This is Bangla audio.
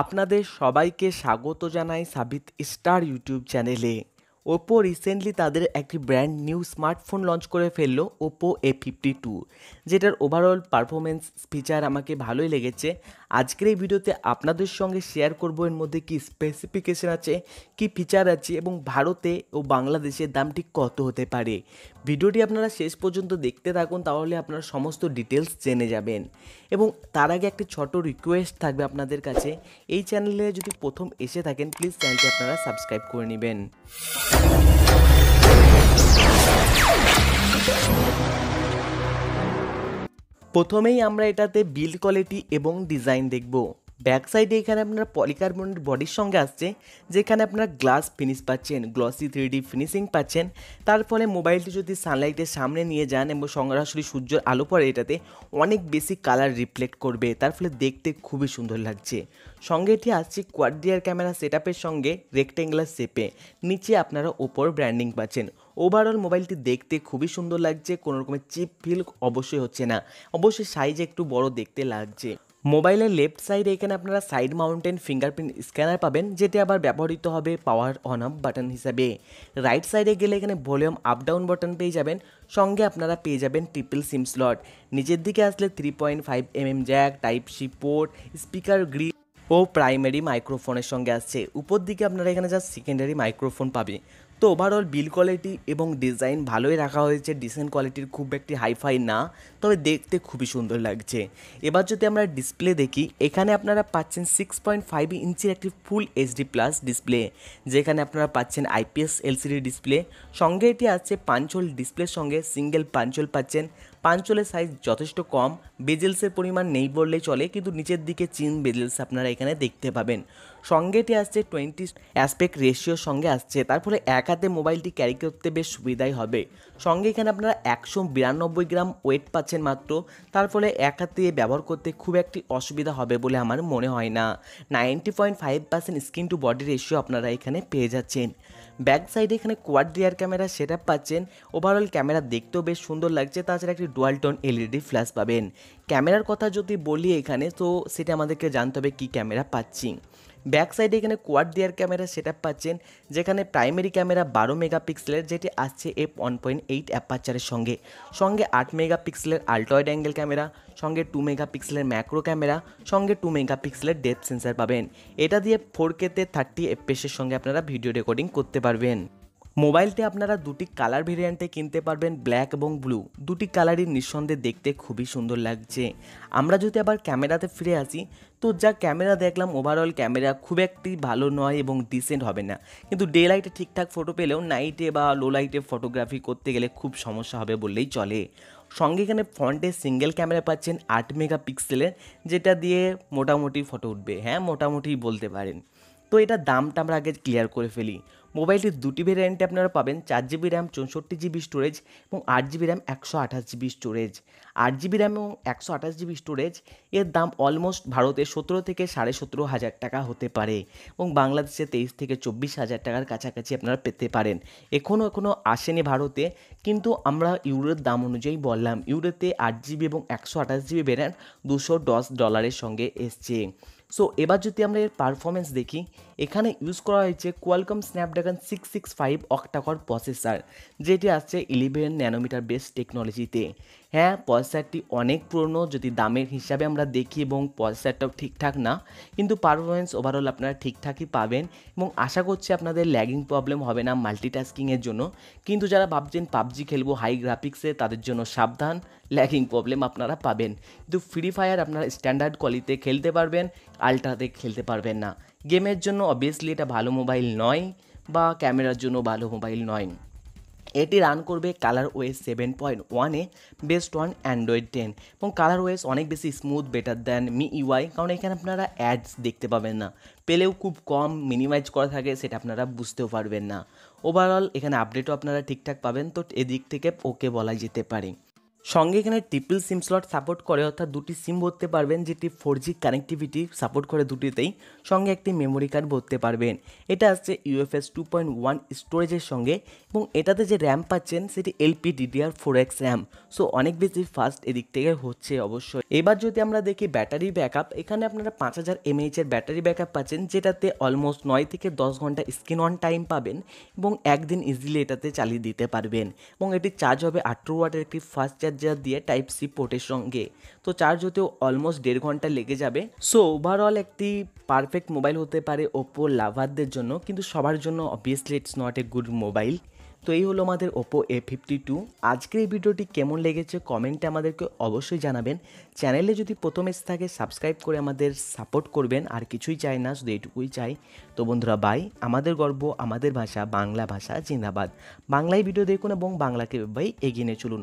আপনাদের সবাইকে স্বাগত জানাই সাবিত স্টার ইউটিউব চ্যানেলে ওপো রিসেন্টলি তাদের একটি ব্র্যান্ড নিউ স্মার্টফোন লঞ্চ করে ফেললো ওপো এ ফিফটি টু যেটার ওভারঅল পারফরমেন্স ফিচার আমাকে ভালোই লেগেছে আজকের এই ভিডিওতে আপনাদের সঙ্গে শেয়ার করব এর মধ্যে কি স্পেসিফিকেশন আছে কি ফিচার আছে এবং ভারতে ও বাংলাদেশে ঠিক কত হতে পারে ভিডিওটি আপনারা শেষ পর্যন্ত দেখতে থাকুন তাহলে আপনারা সমস্ত ডিটেলস জেনে যাবেন এবং তার আগে একটি ছোট রিকোয়েস্ট থাকবে আপনাদের কাছে এই চ্যানেলে যদি প্রথম এসে থাকেন প্লিজ চ্যানেলটি আপনারা সাবস্ক্রাইব করে নেবেন প্রথমেই আমরা এটাতে বিল্ড কোয়ালিটি এবং ডিজাইন দেখব ব্যাক সাইডে এখানে আপনার পলিকার্বনেট বডির সঙ্গে আসছে যেখানে আপনার গ্লাস ফিনিশ পাচ্ছেন গ্লসি থ্রিডি ফিনিশিং পাচ্ছেন তার ফলে মোবাইলটি যদি সানলাইটের সামনে নিয়ে যান এবং সরাসরি সূর্যের আলো পড়ে এটাতে অনেক বেশি কালার রিফ্লেক্ট করবে তার ফলে দেখতে খুবই সুন্দর লাগছে সঙ্গে এটি আসছে কোয়াড্রিয়ার ক্যামেরা সেট সঙ্গে রেক্টেঙ্গুলার শেপে নিচে আপনারা ওপর ব্র্যান্ডিং পাচ্ছেন ওভারঅল মোবাইলটি দেখতে খুবই সুন্দর লাগছে কোনো রকমের চিপ ফিল অবশ্যই হচ্ছে না অবশ্যই সাইজ একটু বড় দেখতে লাগছে মোবাইলের লেফট সাইডে এখানে আপনারা সাইড মাউন্টেন ফিঙ্গারপ্রিন্ট স্ক্যানার পাবেন যেটি আবার ব্যবহৃত হবে পাওয়ার অন আপ বাটন হিসাবে রাইট সাইডে গেলে এখানে ভলিউম আপ ডাউন বাটন পেয়ে যাবেন সঙ্গে আপনারা পেয়ে যাবেন ট্রিপল সিম স্লট নিচের দিকে আসলে three point five mm jack type C port speaker grill ও প্রাইমারি মাইক্রোফোনের সঙ্গে আসছে উপর দিকে আপনারা এখানে যা সেকেন্ডারি মাইক্রোফোন পাবে তো ওভারঅল বিল কোয়ালিটি এবং ডিজাইন ভালোই রাখা হয়েছে ডিসেন্ট কোয়ালিটির খুব একটি হাইফাই না তবে দেখতে খুবই সুন্দর লাগছে এবার যদি আমরা ডিসপ্লে দেখি এখানে আপনারা পাচ্ছেন সিক্স পয়েন্ট ফাইভ ইঞ্চির একটি ফুল এইচডি প্লাস ডিসপ্লে যেখানে আপনারা পাচ্ছেন আইপিএস এলসিডি ডিসপ্লে সঙ্গে এটি আছে পাঞ্চল ডিসপ্লের সঙ্গে সিঙ্গেল পাঞ্চল পাচ্ছেন পাঞ্চলের সাইজ যথেষ্ট কম বেজেলসের পরিমাণ নেই বললেই চলে কিন্তু নিচের দিকে চিন বেজেলস আপনারা এখানে দেখতে পাবেন সঙ্গে এটি আসছে টোয়েন্টি অ্যাসপেক্ট রেশিওর সঙ্গে আসছে তার ফলে এক হাতে মোবাইলটি ক্যারি করতে বেশ সুবিধাই হবে সঙ্গে এখানে আপনারা একশো বিরানব্বই গ্রাম ওয়েট পাচ্ছেন মাত্র তার ফলে এক হাতে ব্যবহার করতে খুব একটি অসুবিধা হবে বলে আমার মনে হয় না ninety point five percent screen to body ratio আপনারা এখানে পেয়ে যাচ্ছেন ব্যাক সাইডে এখানে কোয়াড রিয়ার ক্যামেরা সেট পাচ্ছেন ওভারঅল ক্যামেরা দেখতেও বেশ সুন্দর লাগছে তাছাড়া একটি ডুয়াল টোন এলইডি ফ্ল্যাশ পাবেন ক্যামেরার কথা যদি বলি এখানে তো সেটা আমাদেরকে জানতে হবে কী ক্যামেরা পাচ্ছি ব্যাক সাইডে এখানে কোয়াড ডিয়ার ক্যামেরা সেট পাচ্ছেন যেখানে প্রাইমারি ক্যামেরা বারো মেগাপিক্সেলের যেটি আসছে এফ ওয়ান পয়েন্ট এইট অ্যাপাচারের সঙ্গে সঙ্গে আট মেগাপিক্সেলের আল্ট্রয়েড অ্যাঙ্গেল ক্যামেরা সঙ্গে টু মেগাপিক্সেলের ম্যাক্রো ক্যামেরা সঙ্গে টু মেগাপিক্সেলের ডেপথ সেন্সার পাবেন এটা দিয়ে ফোর কেতে থার্টি এফপিএসের সঙ্গে আপনারা ভিডিও রেকর্ডিং করতে পারবেন মোবাইলতে আপনারা দুটি কালার ভেরিয়েন্টে কিনতে পারবেন ব্ল্যাক এবং ব্লু দুটি কালারই নিঃসন্দেহে দেখতে খুবই সুন্দর লাগছে আমরা যদি আবার ক্যামেরাতে ফিরে আসি তো যা ক্যামেরা দেখলাম ওভারঅল ক্যামেরা খুব একটি ভালো নয় এবং ডিসেন্ট হবে না কিন্তু ডে লাইটে ঠিকঠাক ফটো পেলেও নাইটে বা লো লাইটে ফটোগ্রাফি করতে গেলে খুব সমস্যা হবে বললেই চলে সঙ্গে এখানে ফ্রন্টে সিঙ্গেল ক্যামেরা পাচ্ছেন আট মেগা পিক্সেলের যেটা দিয়ে মোটামুটি ফটো উঠবে হ্যাঁ মোটামুটি বলতে পারেন তো এটা দামটা আমরা আগে ক্লিয়ার করে ফেলি মোবাইলটির দুটি ভেরিয়েন্টে আপনারা পাবেন চার জিবি র্যাম চৌষট্টি জিবি স্টোরেজ এবং আট জিবি র্যাম একশো আঠাশ জিবি স্টোরেজ আট জিবি র্যাম এবং একশো আঠাশ জিবি স্টোরেজ এর দাম অলমোস্ট ভারতে সতেরো থেকে সাড়ে সতেরো হাজার টাকা হতে পারে এবং বাংলাদেশে তেইশ থেকে চব্বিশ হাজার টাকার কাছাকাছি আপনারা পেতে পারেন এখনও এখনও আসেনি ভারতে কিন্তু আমরা ইউরোর দাম অনুযায়ী বললাম ইউরোতে আট জিবি এবং একশো আঠাশ জিবি ভেরিয়েন্ট দুশো দশ ডলারের সঙ্গে এসছে সো এবার যদি আমরা এর পারফরমেন্স দেখি এখানে ইউজ করা হয়েছে Qualcomm Snapdragon six six five octacore processor যেটি আসছে ইলেভেন ন্যানোমিটার বেস টেকনোলজিতে হ্যাঁ প্রসেসারটি অনেক পুরনো যদি দামের হিসাবে আমরা দেখি এবং প্রসেসারটাও ঠিকঠাক না কিন্তু পারফরমেন্স ওভারঅল আপনারা ঠিকঠাকই পাবেন এবং আশা করছি আপনাদের ল্যাগিং প্রবলেম হবে না মাল্টিটাস্কিংয়ের জন্য কিন্তু যারা ভাবছেন পাবজি খেলবো হাই গ্রাফিক্সে তাদের জন্য সাবধান ল্যাগিং প্রবলেম আপনারা পাবেন কিন্তু ফ্রি ফায়ার আপনারা স্ট্যান্ডার্ড কোয়ালিতে খেলতে পারবেন আলট্রাতে খেলতে পারবেন না গেমের জন্য অবভিয়াসলি এটা ভালো মোবাইল নয় বা ক্যামেরার জন্য ভালো মোবাইল নয় এটি রান করবে কালার ওয়েস সেভেন পয়েন্ট ওয়ানে বেস্ট ওয়ান অ্যান্ড্রয়েড টেন এবং কালার ওয়েস অনেক বেশি smooth better than MIUI কারণ এখানে আপনারা অ্যাডস দেখতে পাবেন না পেলেও খুব কম মিনিমাইজ করা থাকে সেটা আপনারা বুঝতেও পারবেন না ওভারঅল এখানে আপডেটও আপনারা ঠিকঠাক পাবেন তো এদিক থেকে ওকে বলা যেতে পারে সঙ্গে এখানে ট্রিপল সিম স্লট সাপোর্ট করে অর্থাৎ দুটি সিম ভরতে পারবেন যেটি ফোর জি কানেক্টিভিটি সাপোর্ট করে দুটিতেই সঙ্গে একটি মেমোরি কার্ড ভরতে পারবেন এটা আসছে ইউএফএস টু পয়েন্ট ওয়ান স্টোরেজের সঙ্গে এবং এটাতে যে র্যাম পাচ্ছেন সেটি LP DDR four X RAM so অনেক বেশি ফাস্ট এদিক থেকে হচ্ছে অবশ্যই এবার যদি আমরা দেখি ব্যাটারি ব্যাকআপ এখানে আপনারা পাঁচ হাজার এমএইচ এর ব্যাটারি ব্যাকআপ পাচ্ছেন যেটাতে অলমোস্ট নয় থেকে দশ ঘন্টা স্ক্রিন অন টাইম পাবেন এবং একদিন ইজিলি এটাতে চালিয়ে দিতে পারবেন এবং এটি চার্জ হবে আঠেরো ওয়াটের একটি ফাস্ট চার্জার দিয়ে টাইপ সি পোর্টের সঙ্গে তো চার্জ হতেও অলমোস্ট দেড় ঘন্টা লেগে যাবে সো ওভারঅল একটি পারফেক্ট মোবাইল হতে পারে ওপো লাভারদের জন্য কিন্তু সবার জন্য obviously it's not a good mobile তো এই হলো আমাদের ওপো এ ফিফটি টু আজকের এই ভিডিওটি কেমন লেগেছে কমেন্টে আমাদেরকে অবশ্যই জানাবেন চ্যানেলে যদি প্রথম এসে থাকে সাবস্ক্রাইব করে আমাদের সাপোর্ট করবেন আর কিছুই চাই না শুধু এইটুকুই চাই তো বন্ধুরা বাই আমাদের গর্ব আমাদের ভাষা বাংলা ভাষা জিন্দাবাদ বাংলায় ভিডিও দেখুন এবং বাংলাকে ভাই এগিয়ে চলুন